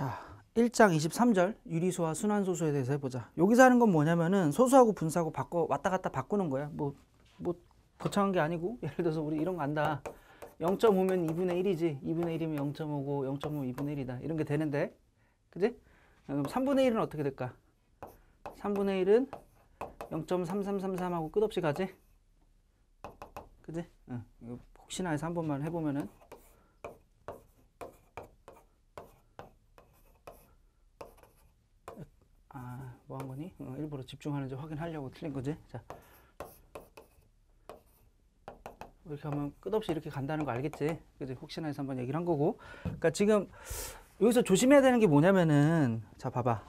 자, 1장 23절 유리소와 순환소수에 대해서 해보자. 여기서 하는 건 뭐냐면은 소수하고 분수하고 바꿔 왔다 갔다 바꾸는 거야. 뭐, 뭐 거창한 게 아니고 예를 들어서 우리 이런 거 안다. 0.5면 2분의 1이지. 2분의 1이면 0.5고 0.5 2분의 1이다. 이런 게 되는데 그지? 그럼 3분의 1은 어떻게 될까? 3분의 1은 0.3333하고 끝없이 가지? 그지? 응. 혹시나 해서 한 번만 해보면은 뭐한 거니? 어, 일부러 집중하는지 확인하려고 틀린 거지? 자. 뭐 이렇게 하면 끝없이 이렇게 간다는 거 알겠지? 그지? 혹시나 해서 한번 얘기를 한 거고. 그러니까 지금 여기서 조심해야 되는 게 뭐냐면은 자, 봐봐.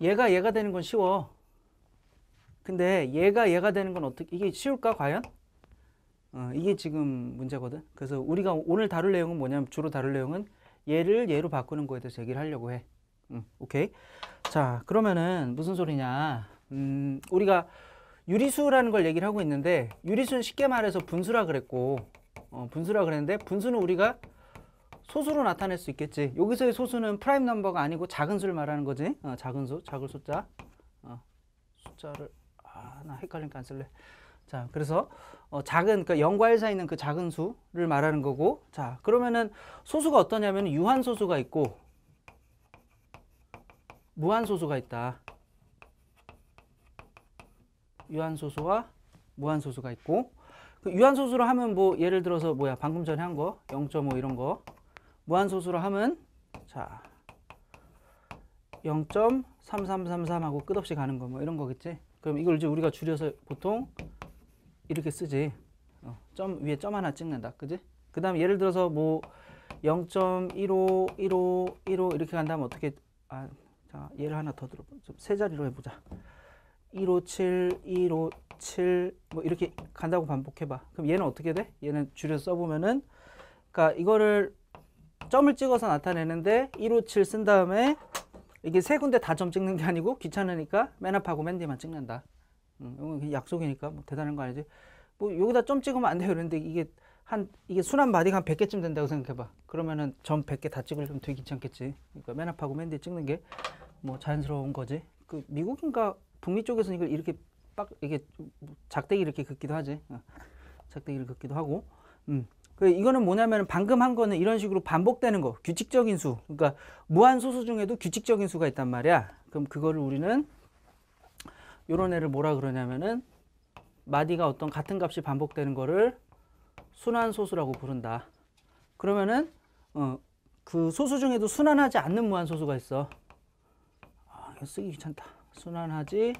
얘가 얘가 되는 건 쉬워. 근데 얘가 얘가 되는 건 어떻게 이게 쉬울까 과연? 어, 이게 지금 문제거든. 그래서 우리가 오늘 다룰 내용은 뭐냐면 주로 다룰 내용은 얘를 얘로 바꾸는 거에 대해서 얘기를 하려고 해. 음, 오케이. 자, 그러면은 무슨 소리냐. 음, 우리가 유리수라는 걸 얘기를 하고 있는데 유리수는 쉽게 말해서 분수라 그랬고 어, 분수라 그랬는데 분수는 우리가 소수로 나타낼 수 있겠지. 여기서의 소수는 프라임 넘버가 아니고 작은 수를 말하는 거지. 어, 작은 수, 작은 숫자. 어, 숫자를 아, 나 헷갈리니까 안 쓸래. 자, 그래서 어, 작은 그러니까 0과 1 사이 있는 그 작은 수를 말하는 거고. 자, 그러면은 소수가 어떠냐면 유한 소수가 있고 무한소수가 있다. 유한소수와 무한소수가 있고 그 유한소수로 하면 뭐 예를 들어서 뭐야 방금 전에 한 거 0.5 이런 거 무한소수로 하면 자 0.3333하고 끝없이 가는 거 뭐 이런 거겠지 그럼 이걸 이제 우리가 줄여서 보통 이렇게 쓰지 어, 점 위에 점 하나 찍는다 그지 그 다음 예를 들어서 뭐 0.151515 이렇게 간다면 어떻게 아, 자, 얘를 하나 더 들어보자. 세 자리로 해보자. 157, 157, 뭐 이렇게 간다고 반복해봐. 그럼 얘는 어떻게 돼? 얘는 줄여서 써보면은, 그러니까 이거를 점을 찍어서 나타내는데 157 쓴 다음에 이게 세 군데 다 점 찍는 게 아니고 귀찮으니까 맨 앞하고 맨 뒤만 찍는다. 음, 이건 약속이니까 뭐 대단한 거 아니지. 뭐 여기다 점 찍으면 안 돼요. 그런데 이게 한 이게 순한 마디가 한 100개쯤 된다고 생각해 봐. 그러면은 전 100개 다 찍으려면 되게 귀찮겠지. 그러니까 맨 앞하고 맨 뒤에 찍는 게 뭐 자연스러운 거지. 그 미국인가 북미 쪽에서는 이걸 이렇게 빡 이게 뭐 작대기 이렇게 긋기도 하지. 어, 작대기를 긋기도 하고. 음. 그 이거는 뭐냐면 방금 한 거는 이런 식으로 반복되는 거. 규칙적인 수. 그러니까 무한 소수 중에도 규칙적인 수가 있단 말이야. 그럼 그거를 우리는 요런 애를 뭐라 그러냐면은 마디가 어떤 같은 값이 반복되는 거를 순환소수라고 부른다. 그러면은 어, 그 소수 중에도 순환하지 않는 무한소수가 있어. 아, 이거 쓰기 귀찮다. 순환하지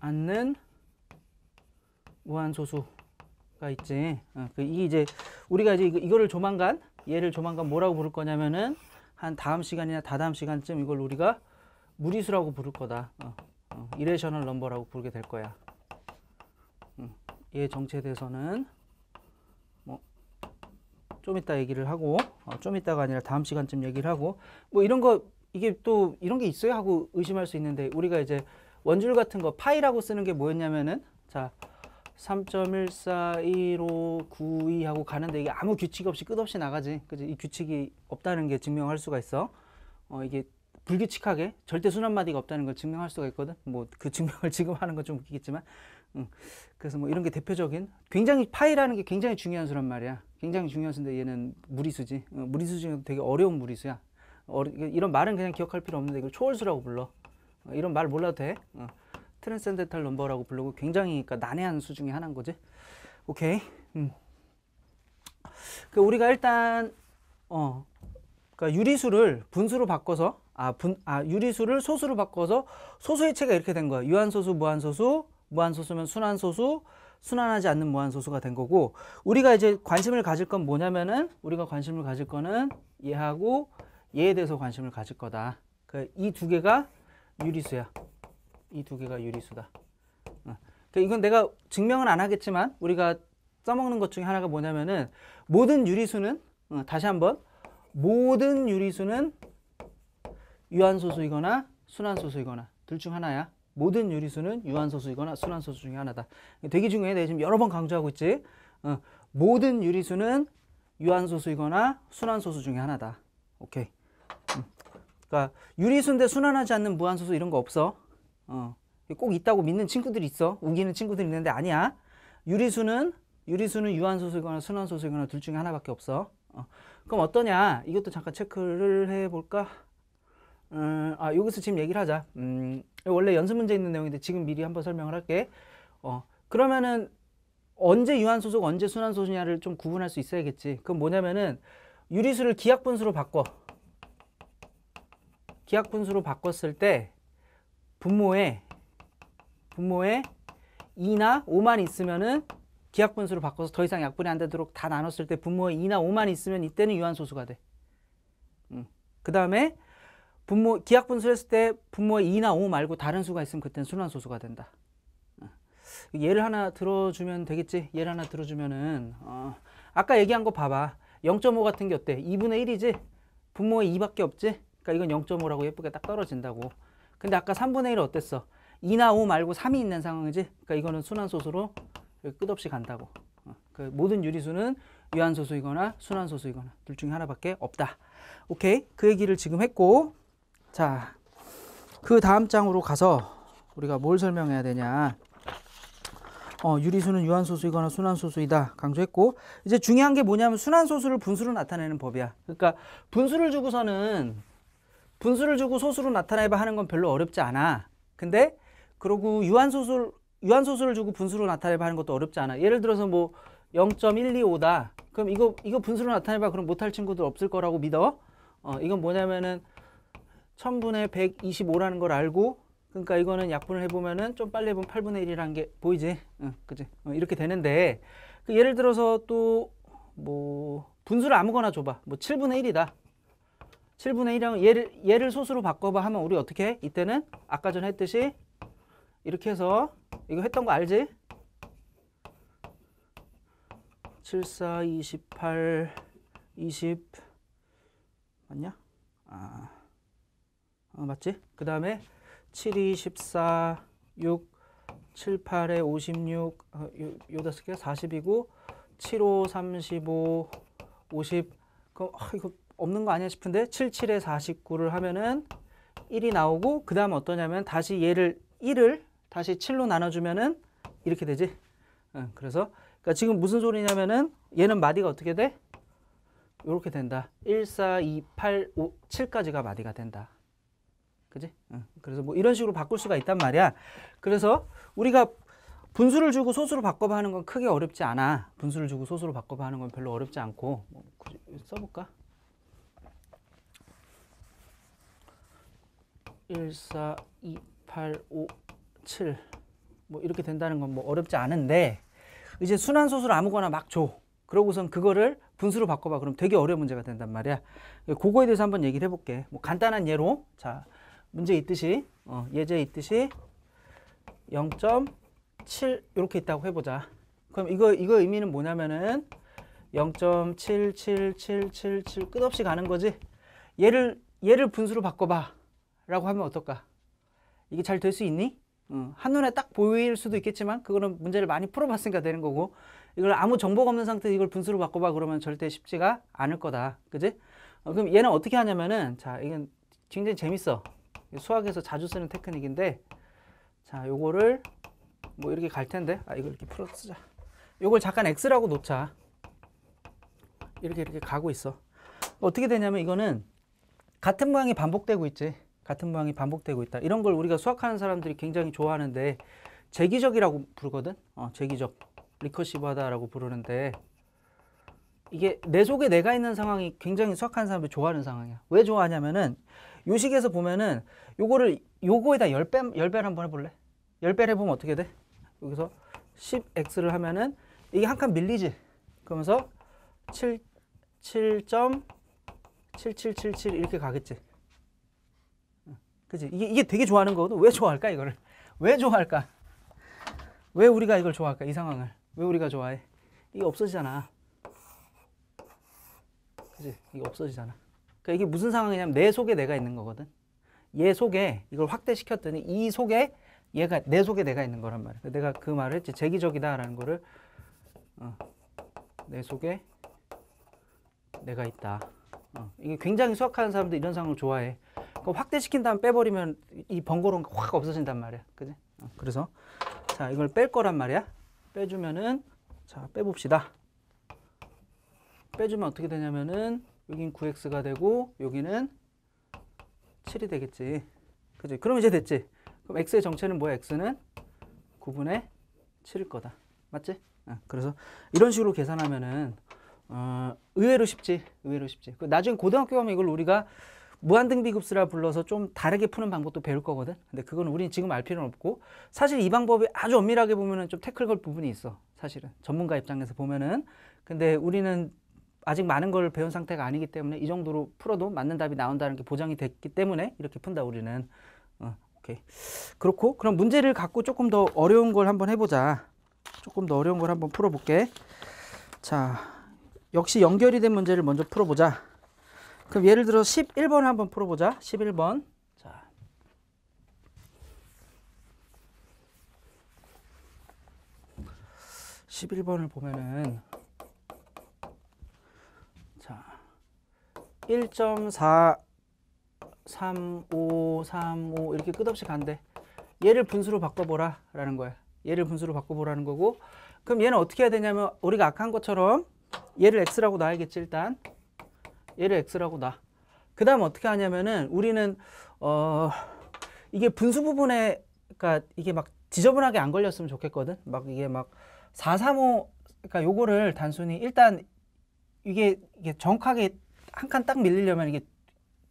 않는 무한소수가 있지. 어, 그이 이제 우리가 이제 이거를 조만간 얘를 조만간 뭐라고 부를 거냐면은 한 다음 시간이나 다다음 시간쯤 이걸 우리가 무리수라고 부를 거다. 어, 어, 이레셔널 넘버라고 부르게 될 거야. 음, 얘 정체에 대해서는 좀 이따 얘기를 하고 어, 좀 이따가 아니라 다음 시간쯤 얘기를 하고 뭐 이런 거 이게 또 이런 게 있어요 하고 의심할 수 있는데 우리가 이제 원줄 같은 거 파이라고 쓰는 게 뭐였냐면은 자 3.1415592 하고 가는데 이게 아무 규칙 없이 끝없이 나가지 그지 이 규칙이 없다는 게 증명할 수가 있어 어 이게 불규칙하게 절대 순한 마디가 없다는 걸 증명할 수가 있거든 뭐 그 증명을 지금 하는 건 좀 웃기겠지만 음. 그래서 뭐 이런 게 대표적인 굉장히 파이라는 게 굉장히 중요한 수란 말이야 굉장히 중요했는데 얘는 무리수지. 어, 무리수 중에 되게 어려운 무리수야. 어리, 이런 말은 그냥 기억할 필요 없는데 이걸 초월수라고 불러. 어, 이런 말 몰라도 돼. 어, 트랜센데탈 넘버라고 부르고 굉장히 그러니까 난해한 수 중에 하나인 거지. 오케이. 음. 그 우리가 일단 어 그러니까 유리수를 분수로 바꿔서 아, 분, 아 유리수를 소수로 바꿔서 소수의 체가 이렇게 된 거야. 유한소수, 무한소수, 무한소수면 순환소수, 순환하지 않는 무한소수가 된 거고 우리가 이제 관심을 가질 건 뭐냐면은 우리가 관심을 가질 거는 얘하고 얘에 대해서 관심을 가질 거다. 그 이 두 개가 유리수야. 이 두 개가 유리수다. 어. 그니까 이건 내가 증명은 안 하겠지만 우리가 써먹는 것 중에 하나가 뭐냐면은 모든 유리수는 어, 다시 한번 모든 유리수는 유한소수이거나 순환소수이거나 둘 중 하나야. 모든 유리수는 유한소수이거나 순환소수 중에 하나다. 되게 중요해. 내가 지금 여러 번 강조하고 있지. 어, 모든 유리수는 유한소수이거나 순환소수 중에 하나다. 오케이. 음. 그러니까 유리수인데 순환하지 않는 무한소수 이런 거 없어. 어. 꼭 있다고 믿는 친구들이 있어. 우기는 친구들이 있는데 아니야. 유리수는 유리수는 유한소수이거나 순환소수이거나 둘 중에 하나밖에 없어. 어. 그럼 어떠냐? 이것도 잠깐 체크를 해볼까? 음, 아 여기서 지금 얘기를 하자. 음, 원래 연습 문제 있는 내용인데 지금 미리 한번 설명을 할게. 어, 그러면은 언제 유한 소속, 언제 순환 소수냐를 좀 구분할 수 있어야겠지. 그건 뭐냐면은 유리수를 기약 분수로 바꿔. 기약 분수로 바꿨을 때 분모에 분모에 2나 5만 있으면은 기약 분수로 바꿔서 더 이상 약분이 안 되도록 다 나눴을 때 분모에 2나 5만 있으면 이때는 유한 소수가 돼. 음. 그 다음에 분모 기약 분수했을 때 분모에 2나 5 말고 다른 수가 있으면 그때는 순환소수가 된다. 어. 예를 하나 들어주면 되겠지? 예를 하나 들어주면은 어, 아까 얘기한 거 봐봐. 0.5 같은 게 어때? 2분의 1이지? 분모에 2밖에 없지? 그러니까 이건 0.5라고 예쁘게 딱 떨어진다고. 근데 아까 3분의 1 어땠어? 2나 5 말고 3이 있는 상황이지? 그러니까 이거는 순환소수로 끝없이 간다고. 어. 그 모든 유리수는 유한소수이거나 순환소수이거나 둘 중에 하나밖에 없다. 오케이? 그 얘기를 지금 했고 자, 그 다음 장으로 가서 우리가 뭘 설명해야 되냐. 어, 유리수는 유한소수이거나 순환소수이다 강조했고 이제 중요한 게 뭐냐면 순환소수를 분수로 나타내는 법이야 그러니까 분수를 주고서는 분수를 주고 소수로 나타내봐 하는 건 별로 어렵지 않아 근데 그러고 유한소수 유한소수를 주고 분수로 나타내봐 하는 것도 어렵지 않아 예를 들어서 뭐 0.125다 그럼 이거 이거 분수로 나타내봐 그럼 못할 친구들 없을 거라고 믿어 어 이건 뭐냐면은 1000분의 125라는 걸 알고 그러니까 이거는 약분을 해보면은 좀 빨리 해보면 8분의 1이라는 게 보이지? 응, 그지? 어, 이렇게 되는데 그 예를 들어서 또 뭐 분수를 아무거나 줘봐. 뭐 7분의 1이다. 7분의 1이랑 얘를, 얘를 소수로 바꿔봐 하면 우리 어떻게 해? 이때는 아까 전에 했듯이 이렇게 해서 이거 했던 거 알지? 7, 4, 28, 20 맞냐? 아... 어, 맞지? 그 다음에 7, 2, 14, 6, 7, 8에 56, 어, 요, 요 다섯 개가 40이고 7, 5, 35, 50 그럼 아, 이거 없는 거 아니야 싶은데 7, 7에 49를 하면은 1이 나오고 그 다음 어떠냐면 다시 얘를 1을 다시 7로 나눠주면은 이렇게 되지. 응, 어, 그래서 그러니까 지금 무슨 소리냐면은 얘는 마디가 어떻게 돼? 이렇게 된다. 1, 4, 2, 8, 5, 7까지가 마디가 된다. 그지? 그래서 뭐 이런 식으로 바꿀 수가 있단 말이야. 그래서 우리가 분수를 주고 소수로 바꿔봐 하는 건 크게 어렵지 않아. 분수를 주고 소수로 바꿔봐 하는 건 별로 어렵지 않고 뭐 써볼까? 1, 4, 2, 8, 5, 7뭐 이렇게 된다는 건 뭐 어렵지 않은데 이제 순환소수를 아무거나 막 줘. 그러고선 그거를 분수로 바꿔봐. 그럼 되게 어려운 문제가 된단 말이야. 그거에 대해서 한번 얘기를 해볼게. 뭐 간단한 예로 자 문제 있듯이 어, 예제 있듯이 0.7 이렇게 있다고 해보자. 그럼 이거 이거 의미는 뭐냐면은 0.77777 끝없이 가는 거지. 얘를 얘를 분수로 바꿔봐라고 하면 어떨까? 이게 잘 될 수 있니? 응. 어, 한눈에 딱 보일 수도 있겠지만 그거는 문제를 많이 풀어봤으니까 되는 거고 이걸 아무 정보가 없는 상태에서 이걸 분수로 바꿔봐 그러면 절대 쉽지가 않을 거다. 그지? 어, 그럼 얘는 어떻게 하냐면은 자 이건 굉장히 재밌어. 수학에서 자주 쓰는 테크닉인데 자 요거를 뭐 이렇게 갈 텐데 아 이걸 이렇게 풀어 쓰자 요걸 잠깐 x라고 놓자 이렇게 이렇게 가고 있어 어떻게 되냐면 이거는 같은 모양이 반복되고 있지 같은 모양이 반복되고 있다 이런 걸 우리가 수학하는 사람들이 굉장히 좋아하는데 재기적이라고 부르거든 어, 재기적 리커시브하다라고 부르는데 이게 내 속에 내가 있는 상황이 굉장히 수학하는 사람들이 좋아하는 상황이야 왜 좋아하냐면은 요 식에서 보면은 요거를 요거에다 10배, 10배를 한번 해볼래? 10배를 해보면 어떻게 돼? 여기서 10x를 하면은 이게 한 칸 밀리지? 그러면서 7, 7.7777 이렇게 가겠지? 그치? 이게, 이게 되게 좋아하는 거거든? 왜 좋아할까 이거를? 왜 좋아할까? 왜 우리가 이걸 좋아할까? 이 상황을. 왜 우리가 좋아해? 이게 없어지잖아. 그치? 이게 없어지잖아. 그러니까 이게 무슨 상황이냐면 내 속에 내가 있는 거거든. 얘 속에 이걸 확대시켰더니 이 속에 얘가 내 속에 내가 있는 거란 말이야. 내가 그 말을 했지. 제기적이다라는 거를 어, 내 속에 내가 있다. 어, 이게 굉장히 수학하는 사람들 이런 상황을 좋아해. 그 확대시킨 다음 빼버리면 이 번거로운 게 확 없어진단 말이야. 그지? 어, 그래서 자 이걸 뺄 거란 말이야. 빼주면은 자 빼봅시다. 빼주면 어떻게 되냐면은 여긴 9x가 되고 여기는 7이 되겠지. 그지? 그럼 이제 됐지. 그럼 x의 정체는 뭐야? x는 9분의 7일 거다. 맞지? 어, 그래서 이런 식으로 계산하면은 어, 의외로 쉽지. 의외로 쉽지. 그 나중에 고등학교 가면 이걸 우리가 무한등비급수라 불러서 좀 다르게 푸는 방법도 배울 거거든. 근데 그건 우리는 지금 알 필요는 없고 사실 이 방법이 아주 엄밀하게 보면은 좀 태클 걸 부분이 있어. 사실은 전문가 입장에서 보면은 근데 우리는 아직 많은 걸 배운 상태가 아니기 때문에 이 정도로 풀어도 맞는 답이 나온다는 게 보장이 됐기 때문에 이렇게 푼다 우리는 어, 오케이 그렇고 그럼 문제를 갖고 조금 더 어려운 걸 한번 해보자 조금 더 어려운 걸 한번 풀어볼게 자 역시 연결이 된 문제를 먼저 풀어보자 그럼 예를 들어 11번 한번 풀어보자 11번 자1일 번을 보면은 자, 1.4 3 5 3 5 이렇게 끝없이 간대. 얘를 분수로 바꿔보라 라는 거야. 얘를 분수로 바꿔보라는 거고 그럼 얘는 어떻게 해야 되냐면 우리가 아까 한 것처럼 얘를 x라고 놔야겠지 일단 얘를 x라고 놔그 다음 어떻게 하냐면은 우리는 어 이게 분수 부분에 그러니까 이게 막 지저분하게 안 걸렸으면 좋겠거든 막 이게 막 435 그러니까 요거를 단순히 일단 이게, 이게 정확하게 한 칸 딱 밀리려면 이게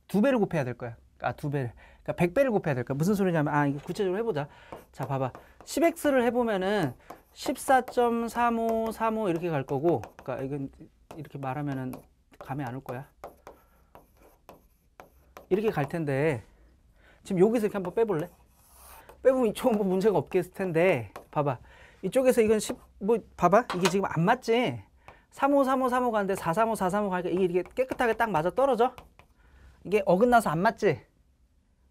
두 배를 곱해야 될 거야. 아, 두 배를. 그러니까 100배를 곱해야 될 거야. 무슨 소리냐면, 아, 이거 구체적으로 해보자. 자, 봐봐. 10x를 해보면은 14.3535 이렇게 갈 거고, 그러니까 이건 이렇게 말하면은 감이 안 올 거야. 이렇게 갈 텐데, 지금 여기서 이렇게 한번 빼볼래? 빼보면 이쪽은 뭐 문제가 없겠을 텐데, 봐봐. 이쪽에서 이건 10, 뭐, 봐봐. 이게 지금 안 맞지? 35, 35, 35 가는데 4, 35, 4, 35 가니까 이게 이렇게 깨끗하게 딱 맞아 떨어져? 이게 어긋나서 안 맞지?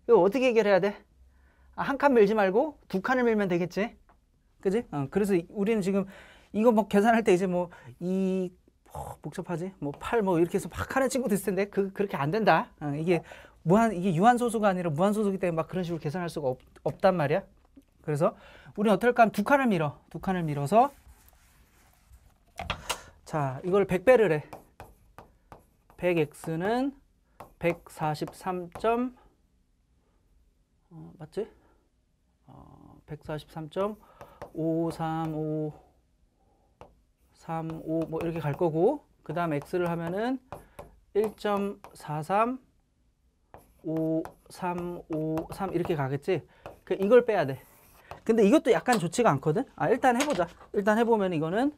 이거 어떻게 해결해야 돼? 아, 한 칸 밀지 말고 두 칸을 밀면 되겠지? 그지? 어, 그래서 우리는 지금 이거 뭐 계산할 때 이제 뭐이 뭐 어, 복잡하지? 뭐 팔뭐 뭐 이렇게 해서 막 하는 친구도 있을 텐데 그, 그렇게 안 된다. 어, 이게 무한 이게 유한소수가 아니라 무한소수기 때문에 막 그런 식으로 계산할 수가 없, 없단 말이야. 그래서 우리는 어떨까 하면 두 칸을 밀어. 두 칸을 밀어서 자, 이걸 100배를 해. 100x는 143. 어, 맞지? 어, 143.535 35 뭐 이렇게 갈 거고 그 다음 x를 하면은 1.43 5353 이렇게 가겠지? 그 이걸 빼야 돼. 근데 이것도 약간 좋지가 않거든? 아 일단 해보자. 일단 해보면 이거는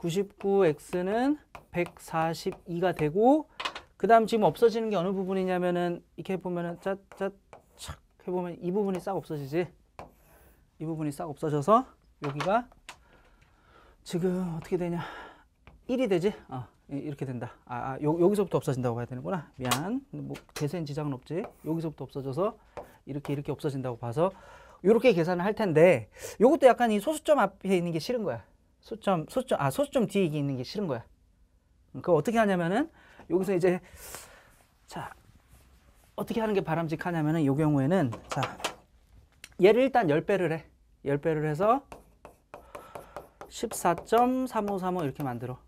99x는 142가 되고 그 다음 지금 없어지는 게 어느 부분이냐면은 이렇게 해보면은 짜짜 착 해보면 이 부분이 싹 없어지지 이 부분이 싹 없어져서 여기가 지금 어떻게 되냐 1이 되지 아 이렇게 된다 아, 아 요, 여기서부터 없어진다고 봐야 되는구나 미안 뭐 대세엔 지장은 없지 여기서부터 없어져서 이렇게 이렇게 없어진다고 봐서 이렇게 계산을 할 텐데 이것도 약간 이 소수점 앞에 있는 게 싫은 거야 소점, 소점, 아, 소점 뒤에 있는 게 싫은 거야. 음, 그거 어떻게 하냐면은, 여기서 이제, 자, 어떻게 하는 게 바람직하냐면은, 요 경우에는, 자, 얘를 일단 10배를 해. 10배를 해서 14.3535 이렇게 만들어.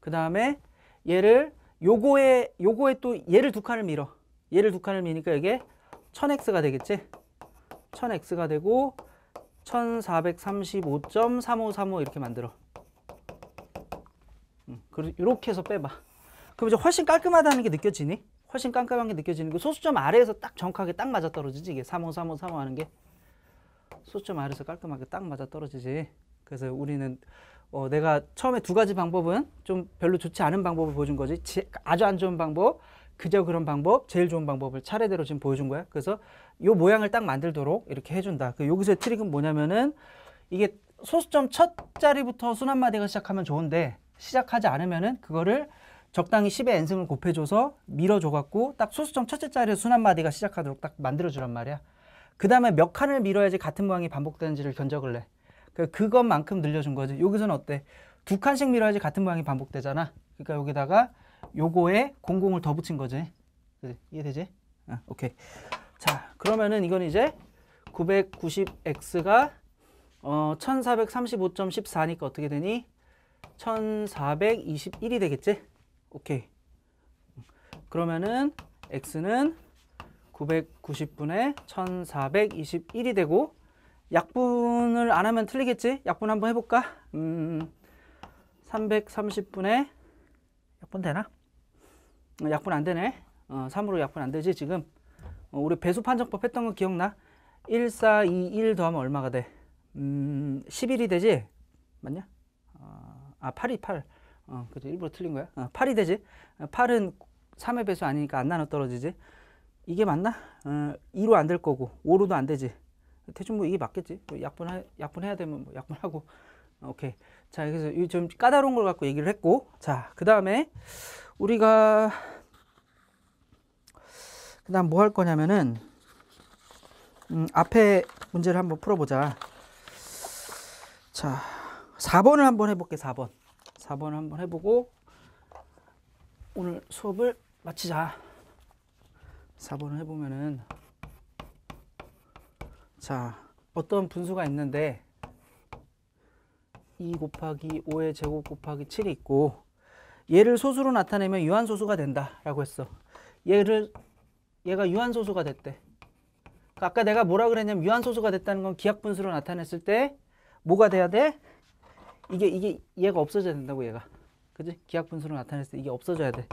그 다음에 얘를 요거에, 요거에 또 얘를 두 칸을 밀어. 얘를 두 칸을 미니까 이게 1000x가 되겠지? 1000x가 되고 1435.3535 이렇게 만들어. 음, 이렇게 해서 빼봐. 그럼 이제 훨씬 깔끔하다는 게 느껴지니? 훨씬 깜깜한 게 느껴지는 거 소수점 아래에서 딱 정확하게 딱 맞아 떨어지지 이게 3호 3호 3호 하는 게 소수점 아래에서 깔끔하게 딱 맞아 떨어지지 그래서 우리는 어, 내가 처음에 두 가지 방법은 좀 별로 좋지 않은 방법을 보여준 거지 아주 안 좋은 방법 그저 그런 방법, 제일 좋은 방법을 차례대로 지금 보여준 거야. 그래서 요 모양을 딱 만들도록 이렇게 해준다. 그 여기서의 트릭은 뭐냐면은 이게 소수점 첫 자리부터 순한마디가 시작하면 좋은데 시작하지 않으면은 그거를 적당히 10의 n승을 곱해줘서 밀어줘갖고 딱 소수점 첫째 자리에서 순한마디가 시작하도록 딱 만들어주란 말이야. 그 다음에 몇 칸을 밀어야지 같은 모양이 반복되는지를 견적을 내. 그 그것만큼 늘려준 거지. 여기서는 어때? 두 칸씩 밀어야지 같은 모양이 반복되잖아. 그러니까 여기다가 요거에 공공을 더 붙인 거지. 그, 이해되지? 아, 오케이. 자, 그러면은 이건 이제 990x가 어, 1435.14니까 어떻게 되니? 1421이 되겠지? 오케이. 그러면은 x는 990분의 1421이 되고 약분을 안 하면 틀리겠지? 약분 한번 해볼까? 음, 330분의 약분 되나? 어, 약분 안 되네. 어, 3으로 약분 안 되지 지금. 어, 우리 배수 판정법 했던 거 기억나? 1, 4, 2, 1 더하면 얼마가 돼? 음, 11이 되지? 맞냐? 어, 아, 8이 8. 어, 그죠. 일부러 틀린 거야. 어, 8이 되지? 8은 어, 3의 배수 아니니까 안 나눠 떨어지지. 이게 맞나? 어, 2로 안 될 거고 5로도 안 되지. 대충 뭐 이게 맞겠지. 뭐 약분 약분해야 되면 뭐 약분하고. 오케이. 자, 그래서 좀 까다로운 걸 갖고 얘기를 했고. 자, 그 다음에 우리가 그 다음 뭐 할 거냐면은 음, 앞에 문제를 한번 풀어보자 자 4번을 한번 해볼게 4번 4번을 한번 해보고 오늘 수업을 마치자 4번을 해보면은 자 어떤 분수가 있는데 2 곱하기 5의 제곱 곱하기 7이 있고 얘를 소수로 나타내면 유한소수가 된다라고 했어. 얘를 얘가 유한소수가 됐대. 그러니까 아까 내가 뭐라 그랬냐면 유한소수가 됐다는 건 기하분수로 나타냈을 때 뭐가 돼야 돼? 이게 이게 얘가 없어져야 된다고 얘가. 그지? 기하분수로 나타냈을 때 이게 없어져야 돼.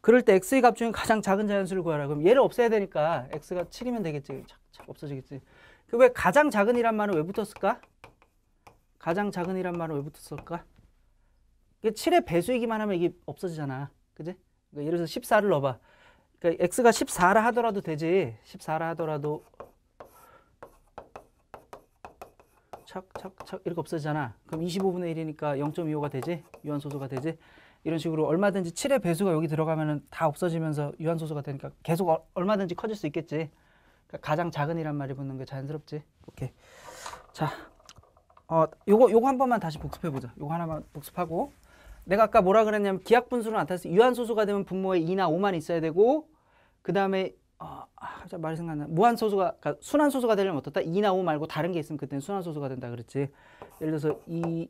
그럴 때 x의 값 중에 가장 작은 자연수를 구하라. 그럼 얘를 없애야 되니까 x가 7이면 되겠지. 착, 착 없어지겠지. 그 왜 가장 작은이란 말은 왜 붙었을까? 가장 작은이란 말은 왜 붙었을까? 7의 그러니까 배수이기만 하면 이게 없어지잖아. 그지? 그러니까 예를 들어서 14를 넣어봐. 그러니까 x가 14라 하더라도 되지. 14라 하더라도 착착착 이렇게 없어지잖아. 그럼 25분의 1이니까 0.25가 되지. 유한소소가 되지. 이런 식으로 얼마든지 7의 배수가 여기 들어가면 다 없어지면서 유한소소가 되니까 계속 어, 얼마든지 커질 수 있겠지. 그러니까 가장 작은이란 말이 붙는 게 자연스럽지. 오케이. 자, 어, 요거 요거 한 번만 다시 복습해 보자. 요거 하나만 복습하고 내가 아까 뭐라 그랬냐면 기약 분수를 나타냈어. 유한소수가 되면 분모에 2나 5만 있어야 되고 그 다음에 아, 아, 말이 생각 안 나. 무한소수가 그러니까 순환소수가 되려면 어떻다? 2나 5 말고 다른 게 있으면 그때는 순환소수가 된다 그랬지. 예를 들어서 2,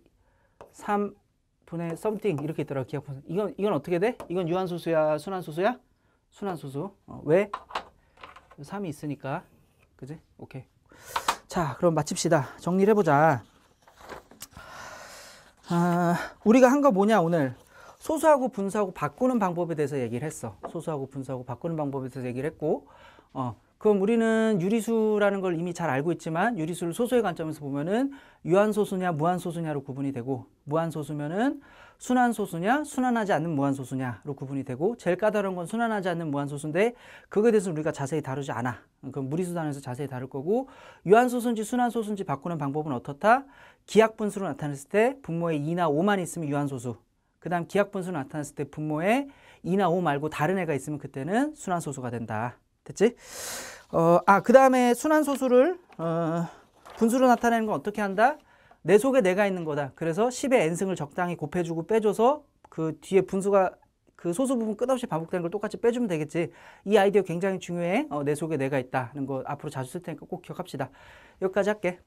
3 분의 something 이렇게 있더라고 기약 분수. 이건 이건 어떻게 돼? 이건 유한소수야, 순환소수야? 순환소수. 어, 왜? 3이 있으니까. 그지? 오케이. 자, 그럼 마칩시다. 정리를 해보자. 아, 우리가 한 거 뭐냐 오늘 소수하고 분수하고 바꾸는 방법에 대해서 얘기를 했어. 소수하고 분수하고 바꾸는 방법에 대해서 얘기를 했고 어, 그럼 우리는 유리수라는 걸 이미 잘 알고 있지만 유리수를 소수의 관점에서 보면은 유한소수냐 무한소수냐로 구분이 되고 무한소수면은 순환소수냐 순환하지 않는 무한소수냐로 구분이 되고 제일 까다로운 건 순환하지 않는 무한소수인데 그거에 대해서 우리가 자세히 다루지 않아. 그럼 무리수 단에서 자세히 다룰 거고 유한소수인지 순환소수인지 바꾸는 방법은 어떻다? 기약분수로 나타냈을 때 분모에 2나 5만 있으면 유한소수 그 다음 기약분수로 나타냈을 때 분모에 2나 5 말고 다른 애가 있으면 그때는 순환소수가 된다. 됐지? 어, 아, 그 다음에 순환소수를 어, 분수로 나타내는 건 어떻게 한다? 내 속에 내가 있는 거다. 그래서 10의 n승을 적당히 곱해주고 빼줘서 그 뒤에 분수가 그 소수 부분 끝없이 반복되는 걸 똑같이 빼주면 되겠지. 이 아이디어 굉장히 중요해. 어, 내 속에 내가 있다는 거 앞으로 자주 쓸 테니까 꼭 기억합시다. 여기까지 할게.